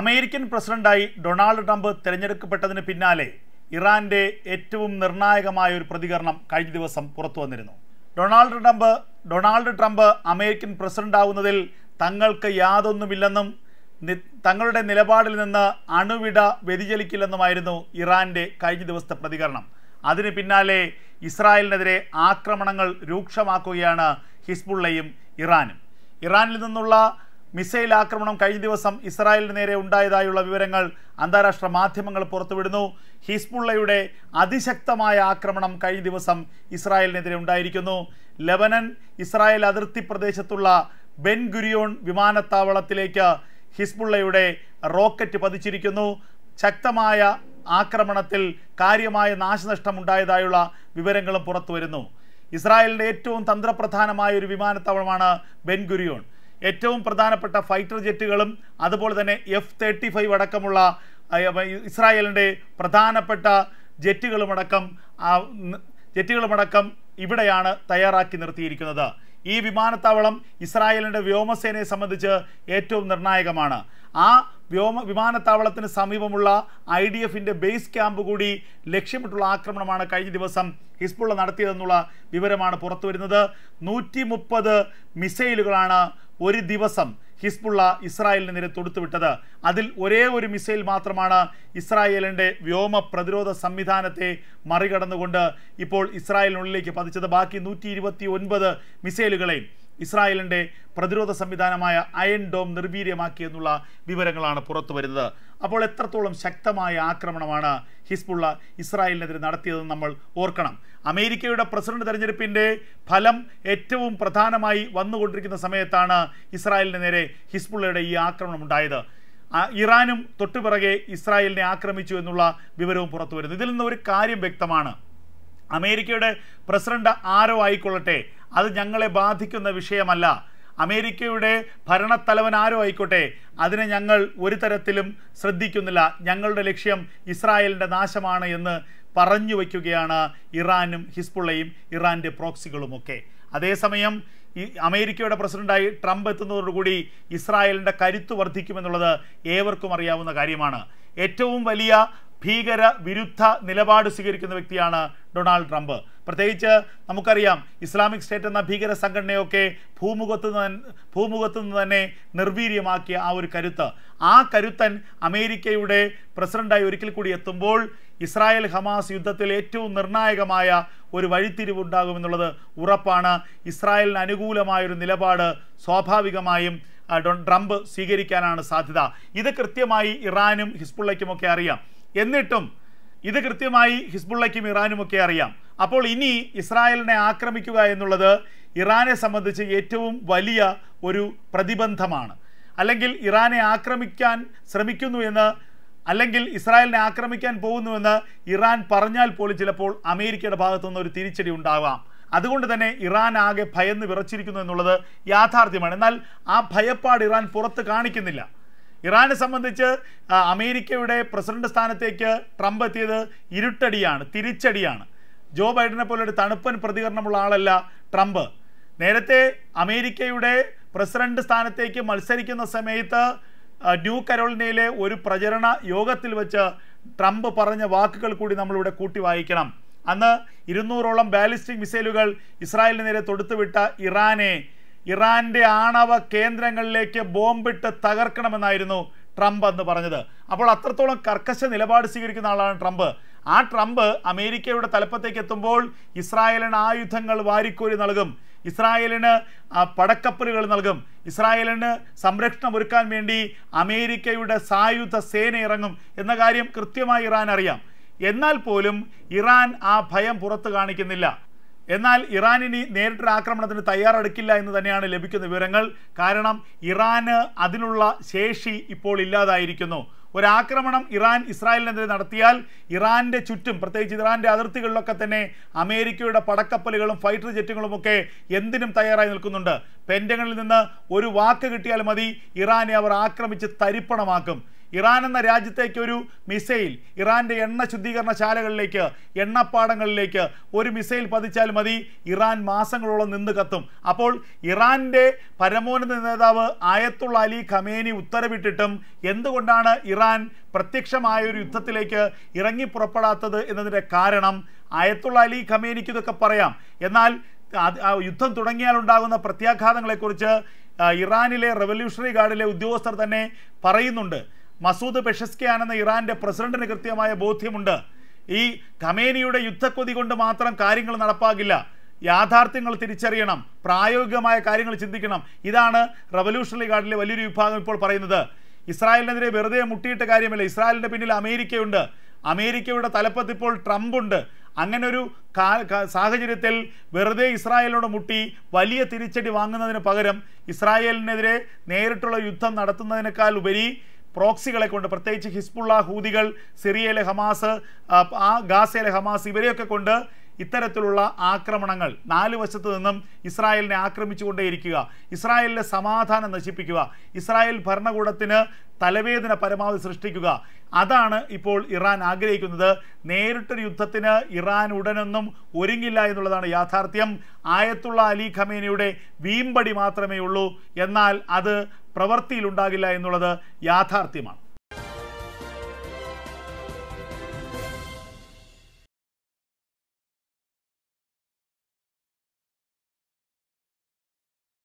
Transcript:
American പ്രസിഡന്റായി Donald Trump തിരഞ്ഞെടുക്കപ്പെട്ടതിന് പിന്നാലെ ഇറാന്റെ ഏറ്റവും നിർണായകമായ ഒരു പ്രതികരണം കഴിഞ്ഞ ദിവസം പുറത്തു വന്നിരുന്നു Donald Trump Donald Trump American പ്രസിഡന്റാവുന്നതിൽ തങ്ങൾക്ക് യാതൊന്നുമില്ലെന്നും തങ്ങളുടെ നിലപാടിൽ നിന്ന് അണുവിട വ്യതിചലിക്കില്ലെന്നുമായിരുന്നു ഇറാന്റെ കഴിഞ്ഞ ദിവസത്തെ പ്രതികരണം അതിന് പിന്നാലെ ഇസ്രായേലിനെതിരെ ആക്രമണങ്ങൾ രൂക്ഷമാക്കുകയാണ് ഹിസ്ബുള്ളയും ഇറാനും ഇറാനിൽ നിന്നുള്ള മിസൈൽ ആക്രമണം കഴിഞ്ഞ ദിവസം ഇസ്രായേലിന് നേരെ ഉണ്ടായതായുള്ള വിവരങ്ങൾ അന്താരാഷ്ട്ര മാധ്യമങ്ങൾ പുറത്തുവിടുന്നു ഹിസ്ബുള്ളയുടെ അതിശക്തമായ ആക്രമണം കഴിഞ്ഞ ദിവസം ഇസ്രായേലിനെതിരെ ഉണ്ടായിരിക്കുന്നു ലെബനൻ ഇസ്രായേൽ അതിർത്തി പ്രദേശത്തുള്ള ബെൻ ഗുരിയോൺ വിമാനത്താവളത്തിലേക്ക് ഹിസ്ബുള്ളയുടെ റോക്കറ്റ് പതിച്ചിരിക്കുന്നു ശക്തമായ ആക്രമണത്തിൽ കാര്യമായ നാശനഷ്ടമുണ്ടായതായുള്ള വിവരങ്ങളും പുറത്തുവരുന്നു ഇസ്രായേലിൻ്റെ ഏറ്റവും തന്ത്രപ്രധാനമായ ഒരു വിമാനത്താവളമാണ് ബെൻ ഗുരിയോൺ ഏറ്റവും പ്രധാനപ്പെട്ട ഫൈറ്റർ ജെറ്റുകളും അതുപോലെ തന്നെ എഫ് തേർട്ടി ഫൈവ് അടക്കമുള്ള ഇസ്രായേലിൻ്റെ പ്രധാനപ്പെട്ട ജെറ്റുകളുമടക്കം ജെറ്റുകളുമടക്കം ഇവിടെയാണ് തയ്യാറാക്കി നിർത്തിയിരിക്കുന്നത് ഈ വിമാനത്താവളം ഇസ്രായേലിൻ്റെ വ്യോമസേനയെ സംബന്ധിച്ച് ഏറ്റവും നിർണായകമാണ് ആ വ്യോമ വിമാനത്താവളത്തിന് സമീപമുള്ള ഐ ഡി എഫിൻ്റെ ബേസ് ക്യാമ്പ് കൂടി ലക്ഷ്യമിട്ടുള്ള ആക്രമണമാണ് കഴിഞ്ഞ ദിവസം ഹിസ്ബുള്ള നടത്തിയതെന്നുള്ള വിവരമാണ് പുറത്തുവരുന്നത് നൂറ്റി മുപ്പത് മിസൈലുകളാണ് ഒരു ദിവസം ഹിസ്ബുള്ള ഇസ്രായേലിന് നേരെ തൊടുത്തുവിട്ടത് അതിൽ ഒരേ ഒരു മിസൈൽ മാത്രമാണ് ഇസ്രായേലിൻ്റെ വ്യോമ പ്രതിരോധ സംവിധാനത്തെ മറികടന്നുകൊണ്ട് ഇപ്പോൾ ഇസ്രായേലിനുള്ളിലേക്ക് പതിച്ചത് ബാക്കി നൂറ്റി മിസൈലുകളെയും ഇസ്രായേലിൻ്റെ പ്രതിരോധ സംവിധാനമായ അയൺ ഡോം നിർവീര്യമാക്കിയെന്നുള്ള വിവരങ്ങളാണ് പുറത്തു വരുന്നത് അപ്പോൾ എത്രത്തോളം ശക്തമായ ആക്രമണമാണ് ഹിസ്ബുള്ള ഇസ്രായേലിനെതിരെ നടത്തിയതെന്ന് നമ്മൾ ഓർക്കണം അമേരിക്കയുടെ പ്രസിഡന്റ് തെരഞ്ഞെടുപ്പിൻ്റെ ഫലം ഏറ്റവും പ്രധാനമായി വന്നുകൊണ്ടിരിക്കുന്ന സമയത്താണ് ഇസ്രായേലിന് നേരെ ഹിസ്ബുള്ളയുടെ ഈ ആക്രമണം ഉണ്ടായത് ഇറാനും തൊട്ടുപിറകെ ഇസ്രായേലിനെ ആക്രമിച്ചു എന്നുള്ള വിവരവും പുറത്തു വരുന്നു ഇതിൽ നിന്ന് ഒരു കാര്യം വ്യക്തമാണ് അമേരിക്കയുടെ പ്രസിഡന്റ് ആരോ ആയിക്കൊള്ളട്ടെ അത് ഞങ്ങളെ ബാധിക്കുന്ന വിഷയമല്ല അമേരിക്കയുടെ ഭരണത്തലവൻ ആരോ ആയിക്കോട്ടെ അതിനെ ഞങ്ങൾ ഒരു തരത്തിലും ശ്രദ്ധിക്കുന്നില്ല ഞങ്ങളുടെ ലക്ഷ്യം ഇസ്രായേലിൻ്റെ നാശമാണ് എന്ന് പറഞ്ഞു വയ്ക്കുകയാണ് ഇറാനും ഹിസ്ബുള്ളയും ഇറാൻ്റെ പ്രോക്സികളുമൊക്കെ അതേസമയം ഈ അമേരിക്കയുടെ പ്രസിഡന്റായി ട്രംപ് എത്തുന്നതോടുകൂടി ഇസ്രായേലിൻ്റെ കരുത്ത് വർദ്ധിക്കുമെന്നുള്ളത് ഏവർക്കും അറിയാവുന്ന കാര്യമാണ് ഏറ്റവും വലിയ ഭീകര വിരുദ്ധ നിലപാട് സ്വീകരിക്കുന്ന വ്യക്തിയാണ് ഡൊണാൾഡ് ട്രംപ് പ്രത്യേകിച്ച് നമുക്കറിയാം ഇസ്ലാമിക് സ്റ്റേറ്റ് എന്ന ഭീകര സംഘടനയൊക്കെ ഭൂമുഖത്ത് ഭൂമുഖത്ത് നിന്ന് തന്നെ നിർവീര്യമാക്കിയ ആ ഒരു കരുത്ത് ആ കരുത്തൻ അമേരിക്കയുടെ പ്രസിഡന്റായി ഒരിക്കൽ കൂടി എത്തുമ്പോൾ ഇസ്രായേൽ ഹമാസ് യുദ്ധത്തിൽ ഏറ്റവും നിർണായകമായ ഒരു വഴിത്തിരിവുണ്ടാകുമെന്നുള്ളത് ഉറപ്പാണ് ഇസ്രായേലിന് അനുകൂലമായൊരു നിലപാട് സ്വാഭാവികമായും ട്രംപ് സ്വീകരിക്കാനാണ് സാധ്യത ഇത് കൃത്യമായി ഇറാനും ഹിസ്ബുള്ളയ്ക്കുമൊക്കെ അറിയാം എന്നിട്ടും ഇത് കൃത്യമായി ഹിസ്ബുള്ളയ്ക്കും ഇറാനുമൊക്കെ അറിയാം അപ്പോൾ ഇനി ഇസ്രായേലിനെ ആക്രമിക്കുക എന്നുള്ളത് ഇറാനെ സംബന്ധിച്ച് ഏറ്റവും വലിയ ഒരു പ്രതിബന്ധമാണ് അല്ലെങ്കിൽ ഇറാനെ ആക്രമിക്കാൻ ശ്രമിക്കുന്നു എന്ന് അല്ലെങ്കിൽ ഇസ്രായേലിനെ ആക്രമിക്കാൻ പോകുന്നുവെന്ന് ഇറാൻ പറഞ്ഞാൽ പോലും ചിലപ്പോൾ അമേരിക്കയുടെ ഭാഗത്തുനിന്ന് ഒരു തിരിച്ചടി ഉണ്ടാവാം അതുകൊണ്ട് തന്നെ ഇറാൻ ആകെ ഭയന്ന് വിറച്ചിരിക്കുന്നു എന്നുള്ളത് യാഥാർത്ഥ്യമാണ് എന്നാൽ ആ ഭയപ്പാട് ഇറാൻ പുറത്ത് കാണിക്കുന്നില്ല ഇറാനെ സംബന്ധിച്ച് അമേരിക്കയുടെ പ്രസിഡന്റ് സ്ഥാനത്തേക്ക് ട്രംപ് എത്തിയത് ഇരുട്ടടിയാണ് തിരിച്ചടിയാണ് ജോ ബൈഡനെ പോലൊരു തണുപ്പൻ പ്രതികരണമുള്ള ആളല്ല ട്രംപ് നേരത്തെ അമേരിക്കയുടെ പ്രസിഡന്റ് സ്ഥാനത്തേക്ക് മത്സരിക്കുന്ന സമയത്ത് ന്യൂ കരോളിനയിലെ ഒരു പ്രചരണ യോഗത്തിൽ വെച്ച് ട്രംപ് പറഞ്ഞ വാക്കുകൾ കൂടി നമ്മളിവിടെ കൂട്ടി വായിക്കണം അന്ന് ഇരുന്നൂറോളം ബാലിസ്റ്റിക് മിസൈലുകൾ ഇസ്രായേലിന് നേരെ തൊടുത്തുവിട്ട ഇറാനെ ഇറാന്റെ ആണവ കേന്ദ്രങ്ങളിലേക്ക് ബോംബിട്ട് തകർക്കണമെന്നായിരുന്നു ട്രംപ് എന്ന് പറഞ്ഞത് അപ്പോൾ അത്രത്തോളം കർക്കശ നിലപാട് സ്വീകരിക്കുന്ന ആളാണ് ട്രംപ് ആ ട്രംപ് അമേരിക്കയുടെ തലപ്പത്തേക്ക് എത്തുമ്പോൾ ഇസ്രായേലിന് ആയുധങ്ങൾ വാരിക്കോരി നൽകും ഇസ്രായേലിന് പടക്കപ്പലുകൾ നൽകും ഇസ്രായേലിന് സംരക്ഷണം ഒരുക്കാൻ വേണ്ടി അമേരിക്കയുടെ സായുധ സേന ഇറങ്ങും എന്ന കാര്യം കൃത്യമായി ഇറാൻ അറിയാം എന്നാൽ പോലും ഇറാൻ ആ ഭയം പുറത്തു കാണിക്കുന്നില്ല എന്നാൽ ഇറാൻ ഇനി നേരിട്ടൊരു ആക്രമണത്തിന് തയ്യാറെടുക്കില്ല എന്ന് തന്നെയാണ് ലഭിക്കുന്ന വിവരങ്ങൾ കാരണം ഇറാന് അതിനുള്ള ശേഷി ഇപ്പോൾ ഇല്ലാതായിരിക്കുന്നു ഒരാക്രമണം ഇറാൻ ഇസ്രായേലിനെതിരെ നടത്തിയാൽ ഇറാൻ്റെ ചുറ്റും പ്രത്യേകിച്ച് ഇറാൻ്റെ അതിർത്തികളിലൊക്കെ തന്നെ അമേരിക്കയുടെ പടക്കപ്പലുകളും ഫൈറ്റർ ജെറ്റുകളും ഒക്കെ എന്തിനും തയ്യാറായി നിൽക്കുന്നുണ്ട് പെൻഡങ്ങളിൽ നിന്ന് ഒരു വാക്ക് കിട്ടിയാൽ മതി ഇറാനെ അവർ ആക്രമിച്ച് തരിപ്പണമാക്കും ഇറാൻ എന്ന രാജ്യത്തേക്ക് ഒരു മിസൈൽ ഇറാൻ്റെ എണ്ണ ശുദ്ധീകരണ ശാലകളിലേക്ക് എണ്ണപ്പാടങ്ങളിലേക്ക് ഒരു മിസൈൽ പതിച്ചാൽ മതി ഇറാൻ മാസങ്ങളോളം നിന്ന് കത്തും അപ്പോൾ ഇറാൻ്റെ പരമോന്നത നേതാവ് ആയത്തുള്ള അലി ഖമേനി ഉത്തരവിട്ടിട്ടും എന്തുകൊണ്ടാണ് ഇറാൻ പ്രത്യക്ഷമായ ഒരു യുദ്ധത്തിലേക്ക് ഇറങ്ങി പുറപ്പെടാത്തത് എന്നതിൻ്റെ കാരണം ആയത്തുള്ള അലി ഖമേനിക്ക് ഇതൊക്കെ പറയാം എന്നാൽ യുദ്ധം തുടങ്ങിയാൽ ഉണ്ടാകുന്ന പ്രത്യാഘാതങ്ങളെക്കുറിച്ച് ഇറാനിലെ റെവല്യൂഷണറി ഗാർഡിലെ ഉദ്യോഗസ്ഥർ തന്നെ പറയുന്നുണ്ട് മസൂദ് പെഷസ്കിയാണെന്ന ഇറാന്റെ പ്രസിഡന്റിന് കൃത്യമായ ബോധ്യമുണ്ട് ഈ ഖമേനിയുടെ യുദ്ധക്കൊതി കൊണ്ട് മാത്രം കാര്യങ്ങൾ നടപ്പാകില്ല യാഥാർത്ഥ്യങ്ങൾ തിരിച്ചറിയണം പ്രായോഗികമായ കാര്യങ്ങൾ ചിന്തിക്കണം ഇതാണ് റവല്യൂഷണറി ഗാർഡിലെ വലിയൊരു വിഭാഗം ഇപ്പോൾ പറയുന്നത് ഇസ്രായേലിനെതിരെ വെറുതെ മുട്ടിയിട്ട കാര്യമില്ല ഇസ്രായേലിൻ്റെ പിന്നിൽ അമേരിക്കയുണ്ട് അമേരിക്കയുടെ തലപ്പത്ത് ഇപ്പോൾ ട്രംപ് ഉണ്ട് അങ്ങനെ ഒരു സാഹചര്യത്തിൽ വെറുതെ ഇസ്രായേലിനോട് മുട്ടി വലിയ തിരിച്ചടി വാങ്ങുന്നതിന് പകരം ഇസ്രായേലിനെതിരെ നേരിട്ടുള്ള യുദ്ധം നടത്തുന്നതിനേക്കാൾ ഉപരി പ്രോക്സികളെ കൊണ്ട് പ്രത്യേകിച്ച് ഹിസ്ബുള്ള ഹൂതികൾ സിറിയയിലെ ഹമാസ് ആ ഗാസയിലെ ഹമാസ് ഇവരെയൊക്കെ കൊണ്ട് ഇത്തരത്തിലുള്ള ആക്രമണങ്ങൾ നാല് വശത്ത് നിന്നും ഇസ്രായേലിനെ ആക്രമിച്ചുകൊണ്ടേയിരിക്കുക ഇസ്രായേലിലെ സമാധാനം നശിപ്പിക്കുക ഇസ്രായേൽ ഭരണകൂടത്തിന് തലവേദന പരമാവധി സൃഷ്ടിക്കുക അതാണ് ഇപ്പോൾ ഇറാൻ ആഗ്രഹിക്കുന്നത് നേരിട്ടൊരു യുദ്ധത്തിന് ഇറാൻ ഉടനൊന്നും ഒരുങ്ങില്ല എന്നുള്ളതാണ് യാഥാർത്ഥ്യം ആയത്തുള്ള അലി ഖമേനയുടെ വീമ്പടി മാത്രമേ ഉള്ളൂ എന്നാൽ അത് പ്രവൃത്തിയിലുണ്ടാകില്ല എന്നുള്ളത് യാഥാർത്ഥ്യമാണ്